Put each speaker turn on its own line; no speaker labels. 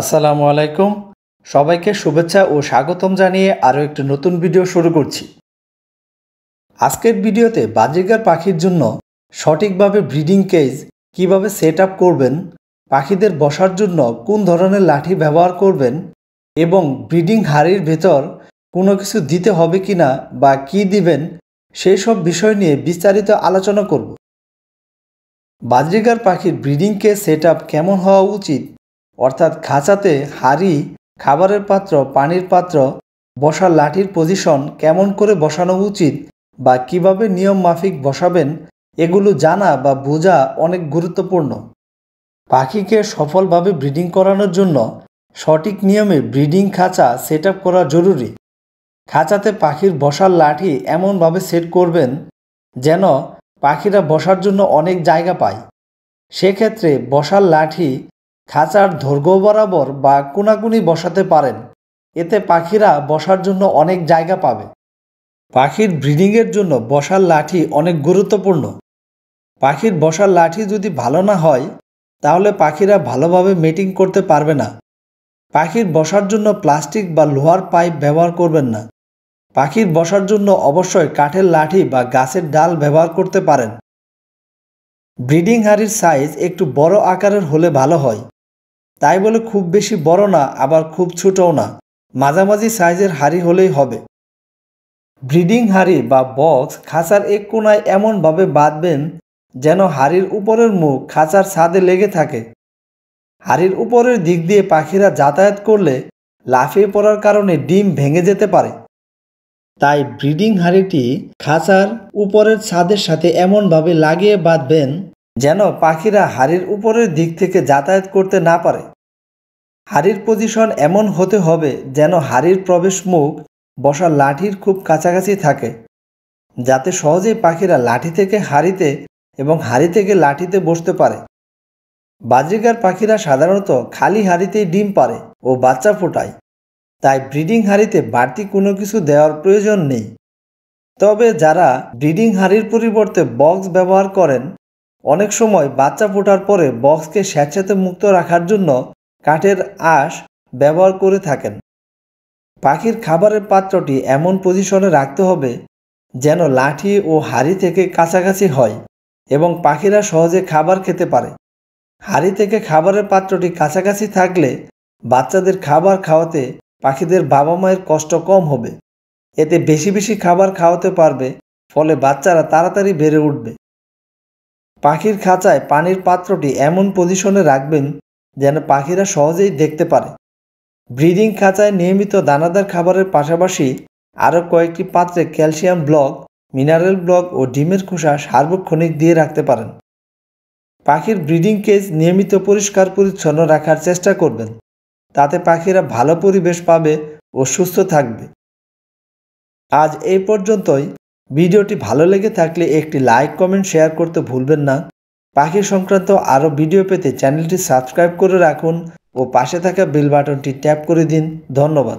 আসসালামু আলাইকুম সবাইকে শুভেচ্ছা ও স্বাগতম জানিয়ে আরও একটি নতুন ভিডিও শুরু করছি আজকের ভিডিওতে বাজিকার পাখির জন্য সঠিকভাবে ব্রিডিং কেজ কিভাবে সেট আপ করবেন পাখিদের বসার জন্য কোন ধরনের লাঠি ব্যবহার করবেন এবং ব্রিডিং হাড়ির ভেতর কোনো কিছু দিতে হবে কি না বা কি দিবেন সেই সব বিষয় নিয়ে বিস্তারিত আলোচনা করব বাজরিগার পাখির ব্রিডিং সেট আপ কেমন হওয়া উচিত অর্থাৎ খাঁচাতে হাড়ি খাবারের পাত্র পানির পাত্র বসার লাঠির পজিশন কেমন করে বসানো উচিত বা কিভাবে নিয়ম মাফিক বসাবেন এগুলো জানা বা বোঝা অনেক গুরুত্বপূর্ণ পাখিকে সফলভাবে ব্রিডিং করানোর জন্য সঠিক নিয়মে ব্রিডিং খাঁচা সেট করা জরুরি খাঁচাতে পাখির বসার লাঠি এমনভাবে সেট করবেন যেন পাখিরা বসার জন্য অনেক জায়গা পায় সেক্ষেত্রে বসার লাঠি খাঁচার দৈর্ঘ্য বরাবর বা কোনাকুনি বসাতে পারেন এতে পাখিরা বসার জন্য অনেক জায়গা পাবে পাখির ব্রিডিংয়ের জন্য বসার লাঠি অনেক গুরুত্বপূর্ণ পাখির বসার লাঠি যদি ভালো না হয় তাহলে পাখিরা ভালোভাবে মিটিং করতে পারবে না পাখির বসার জন্য প্লাস্টিক বা লোহার পাইপ ব্যবহার করবেন না পাখির বসার জন্য অবশ্যই কাঠের লাঠি বা গাছের ডাল ব্যবহার করতে পারেন ব্রিডিং হাড়ির সাইজ একটু বড় আকারের হলে ভালো হয় তাই বলে খুব বেশি বড় না আবার খুব ছোটও না মাঝামাঝি সাইজের হাড়ি হলেই হবে ব্রিডিং হাড়ি বা বক্স খাঁচার এক কোনায় এমনভাবে বাঁধবেন যেন হাড়ির উপরের মুখ খাঁচার ছাদে লেগে থাকে হাড়ির উপরের দিক দিয়ে পাখিরা যাতায়াত করলে লাফিয়ে পড়ার কারণে ডিম ভেঙে যেতে পারে তাই ব্রিডিং হাড়িটি খাঁচার উপরের ছাদের সাথে এমনভাবে লাগিয়ে বাঁধবেন যেন পাখিরা হাড়ির উপরের দিক থেকে যাতায়াত করতে না পারে হাড়ির পজিশন এমন হতে হবে যেন হাড়ির প্রবেশ মুখ বসা লাঠির খুব কাছাকাছি থাকে যাতে সহজেই পাখিরা লাঠি থেকে হাড়িতে এবং হাড়ি থেকে লাঠিতে বসতে পারে বাজরিকার পাখিরা সাধারণত খালি হাড়িতেই ডিম পারে ও বাচ্চা ফোটায় তাই ব্রিডিং হাড়িতে বাড়তি কোনো কিছু দেওয়ার প্রয়োজন নেই তবে যারা ব্রিডিং হাড়ির পরিবর্তে বক্স ব্যবহার করেন অনেক সময় বাচ্চা ফোটার পরে বক্সকে স্যাঁতস্যাঁতে মুক্ত রাখার জন্য কাঠের আঁশ ব্যবহার করে থাকেন পাখির খাবারের পাত্রটি এমন পজিশনে রাখতে হবে যেন লাঠি ও হাড়ি থেকে কাছাকাছি হয় এবং পাখিরা সহজে খাবার খেতে পারে হাড়ি থেকে খাবারের পাত্রটি কাছাকাছি থাকলে বাচ্চাদের খাবার খাওয়াতে পাখিদের বাবা মায়ের কষ্ট কম হবে এতে বেশি বেশি খাবার খাওয়াতে পারবে ফলে বাচ্চারা তাড়াতাড়ি বেড়ে উঠবে পাখির খাঁচায় পানির পাত্রটি এমন পজিশনে রাখবেন যেন পাখিরা সহজেই দেখতে পারে ব্রিডিং খাঁচায় নিয়মিত দানাদার খাবারের পাশাপাশি আরও কয়েকটি পাত্রে ক্যালসিয়াম ব্লক মিনারেল ব্লক ও ডিমের খোসা সার্বক্ষণিক দিয়ে রাখতে পারেন পাখির ব্রিডিং কেজ নিয়মিত পরিষ্কার পরিচ্ছন্ন রাখার চেষ্টা করবেন তাতে পাখিরা ভালো পরিবেশ পাবে ও সুস্থ থাকবে আজ এই পর্যন্তই ভিডিওটি ভালো লেগে থাকলে একটি লাইক কমেন্ট শেয়ার করতে ভুলবেন না পাখি সংক্রান্ত আরও ভিডিও পেতে চ্যানেলটি সাবস্ক্রাইব করে রাখুন ও পাশে থাকা বেল বাটনটি ট্যাপ করে দিন ধন্যবাদ